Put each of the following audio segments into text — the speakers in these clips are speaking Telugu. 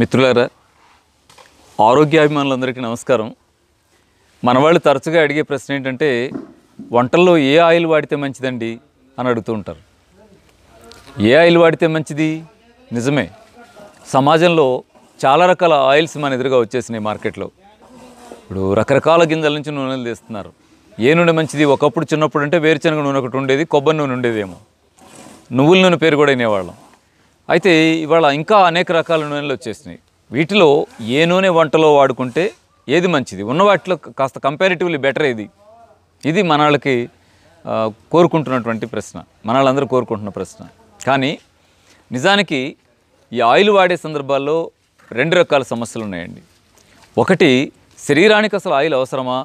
మిత్రులారా ఆరోగ్యాభిమానులందరికీ నమస్కారం మనవాళ్ళు తరచుగా అడిగే ప్రశ్న ఏంటంటే వంటల్లో ఏ ఆయిల్ వాడితే మంచిదండి అని అడుగుతూ ఉంటారు ఏ ఆయిల్ వాడితే మంచిది నిజమే సమాజంలో చాలా రకాల ఆయిల్స్ మన ఎదురుగా వచ్చేసినాయి మార్కెట్లో ఇప్పుడు రకరకాల గింజల నుంచి నూనెలు తీస్తున్నారు ఏ నూనె మంచిది ఒకప్పుడు చిన్నప్పుడు అంటే వేరుశనగ నూనె ఒకటి ఉండేది కొబ్బరి నూనె ఉండేదేమో నువ్వుల నూనె పేరు కూడా వినేవాళ్ళం అయితే ఇవాళ ఇంకా అనేక రకాల నూనెలు వచ్చేసినాయి వీటిలో ఏ నూనె వంటలో వాడుకుంటే ఏది మంచిది ఉన్న వాటిలో కాస్త కంపారిటివ్లీ బెటర్ ఏది ఇది మన వాళ్ళకి కోరుకుంటున్నటువంటి ప్రశ్న మన వాళ్ళందరూ కోరుకుంటున్న ప్రశ్న కానీ నిజానికి ఈ ఆయిల్ వాడే సందర్భాల్లో రెండు రకాల సమస్యలు ఉన్నాయండి ఒకటి శరీరానికి అసలు ఆయిల్ అవసరమా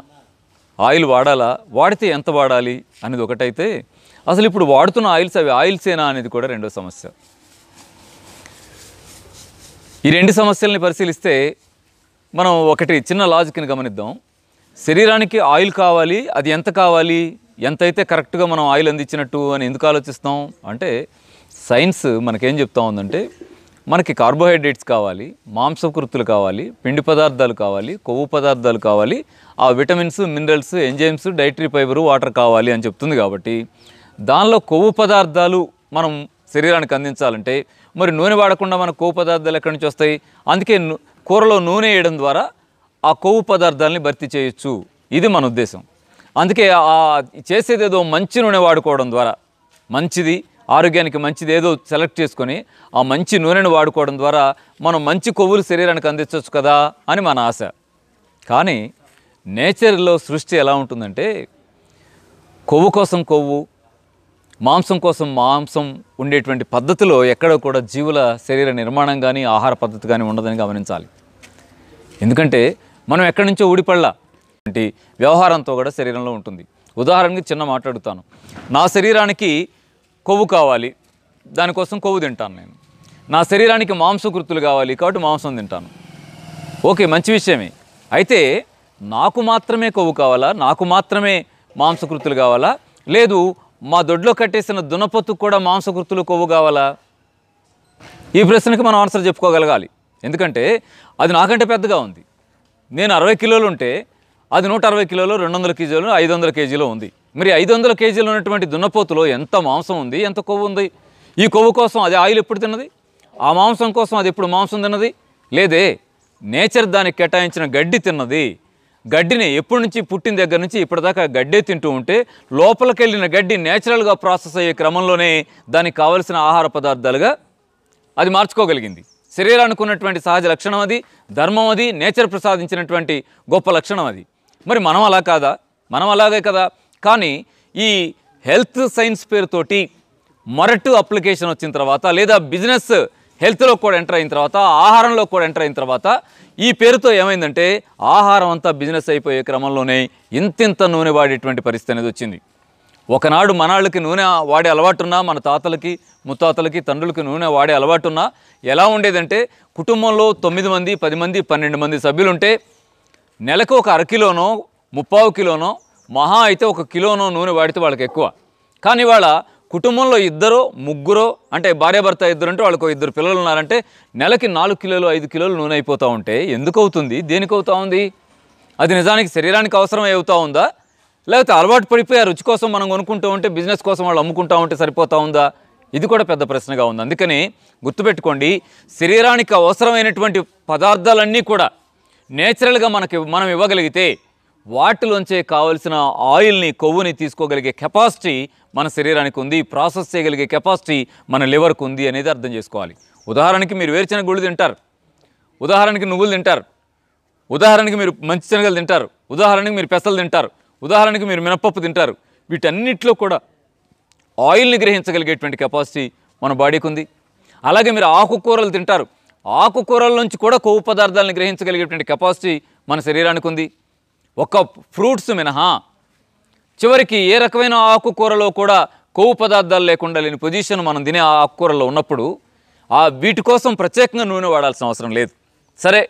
ఆయిల్ వాడాలా వాడితే ఎంత వాడాలి అనేది ఒకటైతే అసలు ఇప్పుడు వాడుతున్న ఆయిల్స్ అవి ఆయిల్సేనా అనేది కూడా రెండో సమస్య ఈ రెండు సమస్యల్ని పరిశీలిస్తే మనం ఒకటి చిన్న లాజిక్ని గమనిద్దాం శరీరానికి ఆయిల్ కావాలి అది ఎంత కావాలి ఎంతైతే కరెక్ట్గా మనం ఆయిల్ అందించినట్టు అని ఎందుకు ఆలోచిస్తాం అంటే సైన్స్ మనకేం చెప్తా ఉందంటే మనకి కార్బోహైడ్రేట్స్ కావాలి మాంసకృతులు కావాలి పిండి పదార్థాలు కావాలి కొవ్వు పదార్థాలు కావాలి ఆ vitamins minerals enzymes dietary fibre water కావాలి అని చెప్తుంది కాబట్టి దానిలో కొవ్వు పదార్థాలు మనం శరీరానికి అందించాలంటే మరి నూనె వాడకుండా మన కొవ్వు పదార్థాలు ఎక్కడి నుంచి వస్తాయి అందుకే కూరలో నూనె వేయడం ద్వారా ఆ కొవ్వు పదార్థాలని భర్తీ చేయొచ్చు ఇది మన ఉద్దేశం అందుకే ఆ చేసేది ఏదో మంచి నూనె వాడుకోవడం ద్వారా మంచిది ఆరోగ్యానికి మంచిది ఏదో సెలెక్ట్ చేసుకొని ఆ మంచి నూనెను వాడుకోవడం ద్వారా మనం మంచి కొవ్వులు శరీరానికి అందించవచ్చు కదా అని మన ఆశ కానీ నేచర్లో సృష్టి ఎలా ఉంటుందంటే కొవ్వు కోసం కొవ్వు మాంసం కోసం మాంసం ఉండేటువంటి పద్ధతిలో ఎక్కడ కూడా జీవుల శరీర నిర్మాణం కానీ ఆహార పద్ధతి కానీ ఉండదని గమనించాలి ఎందుకంటే మనం ఎక్కడి నుంచో ఊడిపడలా వంటి వ్యవహారంతో కూడా శరీరంలో ఉంటుంది ఉదాహరణకి చిన్న మాట్లాడుతాను నా శరీరానికి కొవ్వు కావాలి దానికోసం కొవ్వు తింటాను నేను నా శరీరానికి మాంసకృతులు కావాలి కాబట్టి మాంసం తింటాను ఓకే మంచి విషయమే అయితే నాకు మాత్రమే కొవ్వు కావాలా నాకు మాత్రమే మాంసకృతులు కావాలా లేదు మా దొడ్లో కట్టేసిన దునపొత్తు కూడా మాంసకృతులు కొవ్వు కావాలా ఈ ప్రశ్నకి మనం ఆన్సర్ చెప్పుకోగలగాలి ఎందుకంటే అది నాకంటే పెద్దగా ఉంది నేను అరవై కిలోలు ఉంటే అది నూట అరవై కిలోలు రెండు వందల కేజీలు ఐదు వందల కేజీలో ఉంది మరి ఐదు వందల కేజీలు ఉన్నటువంటి దున్నపోతులో ఎంత మాంసం ఉంది ఎంత కొవ్వు ఉంది ఈ కొవ్వు కోసం అది ఆయిల్ ఎప్పుడు తిన్నది ఆ మాంసం కోసం అది ఎప్పుడు మాంసం తిన్నది లేదే నేచర్ దానికి కేటాయించిన గడ్డి తిన్నది గడ్డిని ఎప్పటి నుంచి పుట్టిన దగ్గర నుంచి ఇప్పటిదాకా గడ్డే తింటూ ఉంటే లోపలికి వెళ్ళిన గడ్డి నేచురల్గా ప్రాసెస్ అయ్యే క్రమంలోనే దానికి కావలసిన ఆహార పదార్థాలుగా అది మార్చుకోగలిగింది శరీరానికి ఉన్నటువంటి సహజ లక్షణం అది ధర్మం అది నేచర్ ప్రసాదించినటువంటి గొప్ప లక్షణం అది మరి మనం అలా కాదా మనం అలాగే కదా కానీ ఈ హెల్త్ సైన్స్ పేరుతోటి మొరటు అప్లికేషన్ వచ్చిన తర్వాత లేదా బిజినెస్ హెల్త్లో కూడా ఎంటర్ అయిన తర్వాత ఆహారంలో కూడా ఎంటర్ అయిన తర్వాత ఈ పేరుతో ఏమైందంటే ఆహారం అంతా బిజినెస్ అయిపోయే క్రమంలోనే ఇంతింత నూనె వాడేటువంటి పరిస్థితి అనేది వచ్చింది ఒకనాడు మనాళ్ళకి నూనె వాడే అలవాటున్నా మన తాతలకి ముత్తాతలకి తండ్రులకి నూనె వాడే అలవాటున్నా ఎలా ఉండేదంటే కుటుంబంలో తొమ్మిది మంది పది మంది పన్నెండు మంది సభ్యులుంటే నెలకు ఒక అరకిలోనో ముప్పావు కిలోనో మహా అయితే ఒక కిలోనో నూనె వాడితే వాళ్ళకి ఎక్కువ కానీ వాళ్ళ కుటుంబంలో ఇద్దరో ముగ్గురో అంటే భార్యాభర్త ఇద్దరు అంటే వాళ్ళకు ఇద్దరు పిల్లలు ఉన్నారంటే నెలకి నాలుగు కిలోలు ఐదు కిలోలు నూనె అయిపోతూ ఉంటే ఎందుకు అవుతుంది దేనికి అవుతూ ఉంది అది నిజానికి శరీరానికి అవసరం అవుతూ ఉందా లేకపోతే అలవాటు పడిపోయి రుచి కోసం మనం కొనుక్కుంటూ ఉంటే బిజినెస్ కోసం వాళ్ళు అమ్ముకుంటూ ఉంటే సరిపోతూ ఉందా ఇది కూడా పెద్ద ప్రశ్నగా ఉంది అందుకని గుర్తుపెట్టుకోండి శరీరానికి అవసరమైనటువంటి పదార్థాలన్నీ కూడా నేచురల్గా మనకి మనం ఇవ్వగలిగితే వాటిలోంచే కావలసిన ఆయిల్ని కొవ్వుని తీసుకోగలిగే కెపాసిటీ మన శరీరానికి ఉంది ప్రాసెస్ చేయగలిగే కెపాసిటీ మన లివర్కు ఉంది అనేది అర్థం చేసుకోవాలి ఉదాహరణకి మీరు వేరుచిన గుళ్ళు తింటారు ఉదాహరణకి నువ్వులు తింటారు ఉదాహరణకి మీరు మంచి శనగలు తింటారు ఉదాహరణకి మీరు పెసలు తింటారు ఉదాహరణకి మీరు మినపప్పు తింటారు వీటన్నిటిలో కూడా ఆయిల్ని గ్రహించగలిగేటువంటి కెపాసిటీ మన బాడీకి ఉంది అలాగే మీరు ఆకుకూరలు తింటారు ఆకుకూరల నుంచి కూడా కొవ్వు పదార్థాలను గ్రహించగలిగేటువంటి కెపాసిటీ మన శరీరానికి ఉంది ఒక ఫ్రూట్స్ మినహా చివరికి ఏ రకమైన ఆకుకూరలో కూడా కొవ్వు పదార్థాలు లేకుండా లేని పొజిషన్ మనం తినే ఆకుకూరలో ఉన్నప్పుడు ఆ వీటి కోసం ప్రత్యేకంగా నూనె వాడాల్సిన అవసరం లేదు సరే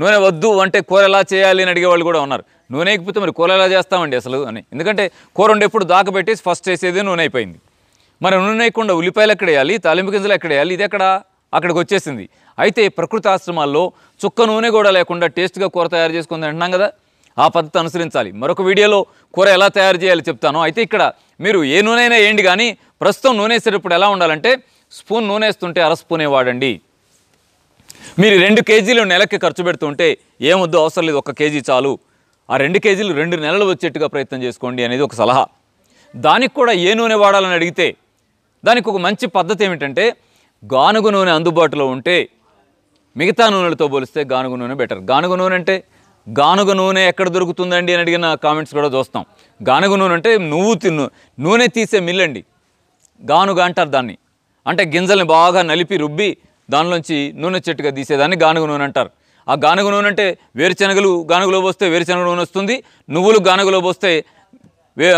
నూనె వద్దు అంటే కూర ఎలా చేయాలి అని అడిగేవాళ్ళు కూడా ఉన్నారు నూనె ఎక్కిపోతే మరి కూర ఎలా చేస్తామండి అసలు అని ఎందుకంటే కూర ఉండేప్పుడు దాకబెట్టేసి ఫస్ట్ చేసేది నూనె అయిపోయింది మరి నూనె వేయకుండా ఉల్లిపాయలు ఎక్కడ వేయాలి తాలింపు గింజలు ఎక్కడ వేయాలి ఇది ఎక్కడ అక్కడికి వచ్చేసింది అయితే ప్రకృతి ఆశ్రమాల్లో చుక్క నూనె కూడా లేకుండా టేస్ట్గా కూర తయారు చేసుకుంది అంటున్నాం కదా ఆ పద్ధతి అనుసరించాలి మరొక వీడియోలో కూర ఎలా తయారు చేయాలి చెప్తాను అయితే ఇక్కడ మీరు ఏ నూనె అయినా వేయండి కానీ ప్రస్తుతం నూనె వేసేటప్పుడు ఎలా ఉండాలంటే స్పూన్ నూనె వేస్తుంటే అర స్పూనే వాడండి మీరు రెండు కేజీలు నెలకి ఖర్చు పెడుతుంటే ఏమొద్దు అవసరం లేదు ఒక కేజీ చాలు ఆ రెండు కేజీలు రెండు నెలలు వచ్చేట్టుగా ప్రయత్నం చేసుకోండి అనేది ఒక సలహా దానికి కూడా ఏ నూనె వాడాలని అడిగితే దానికి ఒక మంచి పద్ధతి ఏమిటంటే గానుగు నూనె అందుబాటులో ఉంటే మిగతా నూనెలతో పోలిస్తే గానుగు నూనె బెటర్ గానుగు నూనె అంటే గానుగ నూనె ఎక్కడ దొరుకుతుందండి అని అడిగిన కామెంట్స్ కూడా చూస్తాం గానుగ నూనె అంటే నువ్వు తిన్ను నూనె తీసే అండి గానుగ అంటారు దాన్ని అంటే గింజల్ని బాగా నలిపి రుబ్బి దానిలోంచి నూనె చెట్టుగా తీసేదాన్ని గానుగ నూనె అంటారు ఆ గానుగ నూనె అంటే వేరుశనగలు గానుగలో పోస్తే వేరుశనగ నూనె వస్తుంది నువ్వులు గానుగలో పోస్తే వే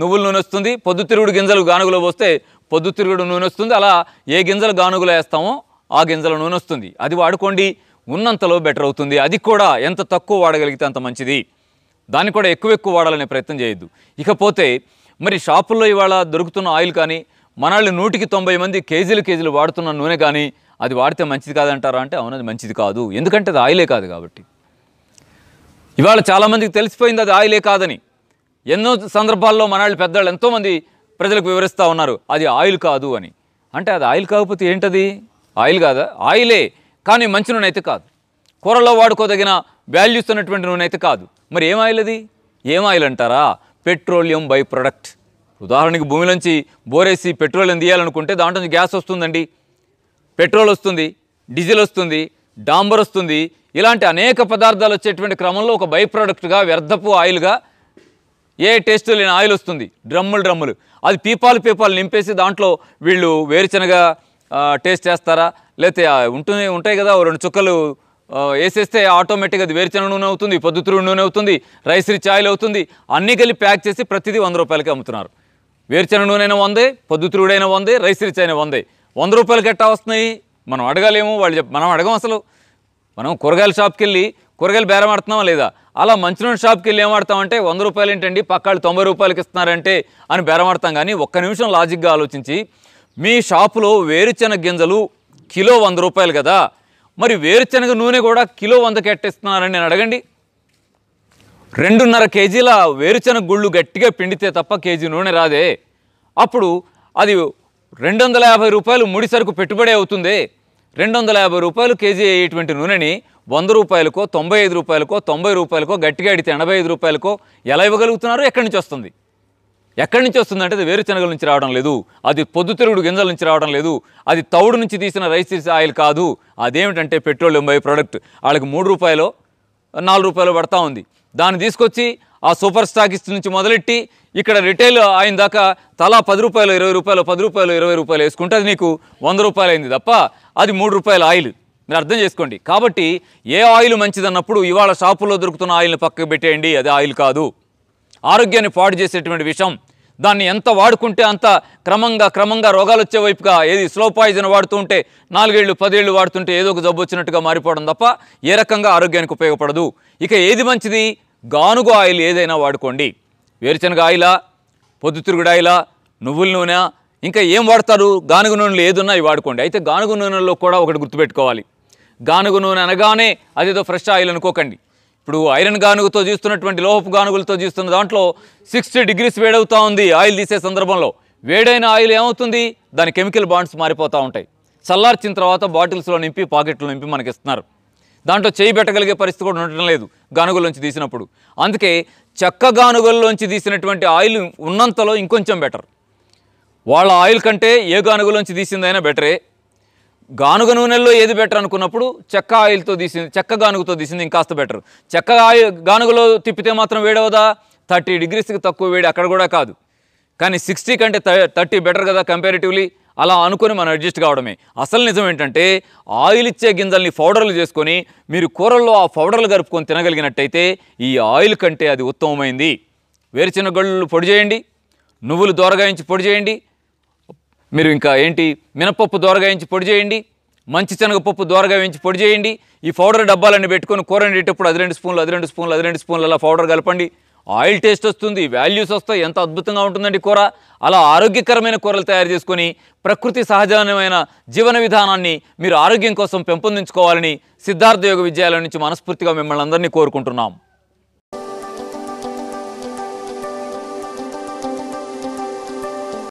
నువ్వుల నూనె వస్తుంది పొద్దుతిరుగుడు గింజలు గానుగలో పోస్తే పొద్దుతిరుగుడు నూనె వస్తుంది అలా ఏ గింజలు గానుగలో వేస్తామో ఆ గింజల నూనె వస్తుంది అది వాడుకోండి ఉన్నంతలో బెటర్ అవుతుంది అది కూడా ఎంత తక్కువ వాడగలిగితే అంత మంచిది దాన్ని కూడా ఎక్కువ ఎక్కువ వాడాలనే ప్రయత్నం చేయొద్దు ఇకపోతే మరి షాపుల్లో ఇవాళ దొరుకుతున్న ఆయిల్ కానీ మనల్ని నూటికి తొంభై మంది కేజీలు కేజీలు వాడుతున్న నూనె కానీ అది వాడితే మంచిది కాదంటారా అంటే అవునది మంచిది కాదు ఎందుకంటే అది ఆయిలే కాదు కాబట్టి ఇవాళ చాలామందికి తెలిసిపోయింది అది ఆయిలే కాదని ఎన్నో సందర్భాల్లో మనవాళ్ళు పెద్దవాళ్ళు ఎంతోమంది ప్రజలకు వివరిస్తూ ఉన్నారు అది ఆయిల్ కాదు అని అంటే అది ఆయిల్ కాకపోతే ఏంటది ఆయిల్ కాదా ఆయిలే కానీ మంచి నూనె అయితే కాదు కూరలో వాడుకోదగిన వాల్యూస్ ఉన్నటువంటి నూనె అయితే కాదు మరి ఏం ఆయిల్ అది ఏం ఆయిల్ అంటారా పెట్రోలియం బై ప్రొడక్ట్ ఉదాహరణకి భూమిలోంచి బోరేసి పెట్రోలియం తీయాలనుకుంటే దాంట్లో నుంచి గ్యాస్ వస్తుందండి పెట్రోల్ వస్తుంది డీజిల్ వస్తుంది డాంబర్ వస్తుంది ఇలాంటి అనేక పదార్థాలు వచ్చేటువంటి క్రమంలో ఒక బై ప్రోడక్ట్గా వ్యర్థపు ఆయిల్గా ఏ టేస్ట్ లేని ఆయిల్ వస్తుంది డ్రమ్ములు డ్రమ్ములు అది పీపాలు పీపాలు నింపేసి దాంట్లో వీళ్ళు వేరుచనగా టేస్ట్ చేస్తారా లేకపోతే ఉంటూనే ఉంటాయి కదా రెండు చుక్కలు వేసేస్తే ఆటోమేటిక్గా అది వేరుచన నూనె అవుతుంది పొద్దుతురు నూనె అవుతుంది రైస్ రిచ్ ఆయిల్ అవుతుంది అన్నీ కలిపి ప్యాక్ చేసి ప్రతిదీ వంద రూపాయలకి అమ్ముతున్నారు వేరుచన అయినా వందే పొద్దుతురుడైనా వందే రైస్ రిచ్ అయినా వందే వంద రూపాయలకి ఎట్టా వస్తున్నాయి మనం అడగలేము వాళ్ళు చెప్ మనం అడగం అసలు మనం కూరగాయల షాప్కి వెళ్ళి కూరగాయలు బేరమాడుతున్నామా లేదా అలా మంచినీళ్ళ షాప్కి వెళ్ళి ఏమాడతామంటే వంద రూపాయలు ఏంటండి పక్కాళ్ళు తొంభై రూపాయలకి ఇస్తున్నారంటే అని బేరమాడతాం కానీ ఒక్క నిమిషం లాజిక్గా ఆలోచించి మీ షాపులో వేరుచెనగ గింజలు కిలో వంద రూపాయలు కదా మరి వేరుశెనగ నూనె కూడా కిలో వందకి కట్టిస్తున్నారని నేను అడగండి రెండున్నర కేజీల వేరుశెనగ గుళ్ళు గట్టిగా పిండితే తప్ప కేజీ నూనె రాదే అప్పుడు అది రెండు వందల యాభై రూపాయలు ముడి సరుకు పెట్టుబడి అవుతుంది రెండు వందల యాభై రూపాయలు కేజీ అయ్యేటువంటి నూనెని వంద రూపాయలకో తొంభై ఐదు రూపాయలకో తొంభై రూపాయలకో గట్టిగా అడితే ఎనభై ఐదు రూపాయలకో ఎలా ఇవ్వగలుగుతున్నారో ఎక్కడి నుంచి వస్తుంది ఎక్కడి నుంచి వస్తుందంటే అది వేరుశనగల నుంచి రావడం లేదు అది పొద్దుతిరుగుడు గింజల నుంచి రావడం లేదు అది తౌడు నుంచి తీసిన రైస్ ఆయిల్ కాదు అదేమిటంటే పెట్రోలియం బై ప్రోడక్ట్ వాళ్ళకి మూడు రూపాయలు నాలుగు రూపాయలు పడతా ఉంది దాన్ని తీసుకొచ్చి ఆ సూపర్ స్టాకిస్ నుంచి మొదలెట్టి ఇక్కడ రిటైల్ ఆయన దాకా తలా పది రూపాయలు ఇరవై రూపాయలు పది రూపాయలు ఇరవై రూపాయలు వేసుకుంటే అది నీకు వంద రూపాయలు అయింది తప్ప అది మూడు రూపాయల ఆయిల్ మీరు అర్థం చేసుకోండి కాబట్టి ఏ ఆయిల్ మంచిదన్నప్పుడు ఇవాళ షాపుల్లో దొరుకుతున్న ఆయిల్ని పక్కకు పెట్టేయండి అది ఆయిల్ కాదు ఆరోగ్యాన్ని పాడు చేసేటువంటి విషయం దాన్ని ఎంత వాడుకుంటే అంత క్రమంగా క్రమంగా రోగాలు వచ్చే వైపుగా ఏది స్లో పాయిజన్ వాడుతూ ఉంటే నాలుగేళ్లు పదేళ్లు వాడుతుంటే ఏదో ఒక జబ్బు వచ్చినట్టుగా మారిపోవడం తప్ప ఏ రకంగా ఆరోగ్యానికి ఉపయోగపడదు ఇక ఏది మంచిది గానుగు ఆయిల్ ఏదైనా వాడుకోండి వేరుశనగ ఆయిలా పొద్దుతిరుగుడు ఆయిలా నువ్వుల నూనె ఇంకా ఏం వాడతారు గానుగు నూనెలు ఏదున్నా అవి వాడుకోండి అయితే గానుగు నూనెలో కూడా ఒకటి గుర్తుపెట్టుకోవాలి గానుగు నూనె అనగానే అదేదో ఫ్రెష్ ఆయిల్ అనుకోకండి ఇప్పుడు ఐరన్ గానుగుతో చూస్తున్నటువంటి లోహపు గానుగులతో చూస్తున్న దాంట్లో సిక్స్టీ డిగ్రీస్ వేడవుతూ ఉంది ఆయిల్ తీసే సందర్భంలో వేడైన ఆయిల్ ఏమవుతుంది దాని కెమికల్ బాండ్స్ మారిపోతూ ఉంటాయి చల్లార్చిన తర్వాత బాటిల్స్లో నింపి పాకెట్లో నింపి మనకి ఇస్తున్నారు దాంట్లో చేయి పెట్టగలిగే పరిస్థితి కూడా ఉండటం లేదు గానుగుల్లోంచి తీసినప్పుడు అందుకే చెక్క గానుగుల్లోంచి తీసినటువంటి ఆయిల్ ఉన్నంతలో ఇంకొంచెం బెటర్ వాళ్ళ ఆయిల్ కంటే ఏ గానుగులోంచి తీసిందైనా బెటరే గానుగ నూనెల్లో ఏది బెటర్ అనుకున్నప్పుడు చెక్క ఆయిల్తో తీసింది చెక్క గానుగతో తీసింది ఇంకాస్త బెటర్ చెక్క ఆయిల్ గానుగలో తిప్పితే మాత్రం వేడవదా థర్టీ డిగ్రీస్కి తక్కువ వేడి అక్కడ కూడా కాదు కానీ సిక్స్టీ కంటే థర్టీ బెటర్ కదా కంపారిటివ్లీ అలా అనుకుని మనం అడ్జస్ట్ కావడమే అసలు నిజం ఏంటంటే ఆయిల్ ఇచ్చే గింజల్ని పౌడర్లు చేసుకొని మీరు కూరల్లో ఆ పౌడర్లు గరుపుకొని తినగలిగినట్టయితే ఈ ఆయిల్ కంటే అది ఉత్తమమైంది వేరుచిన గళ్ళు పొడి చేయండి నువ్వులు దోరగాయించి పొడి చేయండి మీరు ఇంకా ఏంటి మినపప్పు దోరగా వేయించి పొడి చేయండి మంచి శనగపప్పు దోరగా వేయించి పొడి చేయండి ఈ పౌడర్ డబ్బాలన్నీ పెట్టుకొని కూర వండేటప్పుడు అది రెండు స్పూన్లు అది రెండు స్పూన్లు అది రెండు స్పూన్లు అలా పౌడర్ కలపండి ఆయిల్ టేస్ట్ వస్తుంది వాల్యూస్ వస్తాయి ఎంత అద్భుతంగా ఉంటుందండి కూర అలా ఆరోగ్యకరమైన కూరలు తయారు చేసుకొని ప్రకృతి సహజమైన జీవన విధానాన్ని మీరు ఆరోగ్యం కోసం పెంపొందించుకోవాలని సిద్ధార్థ యోగ విద్యాలయం నుంచి మనస్ఫూర్తిగా మిమ్మల్ని అందరినీ కోరుకుంటున్నాం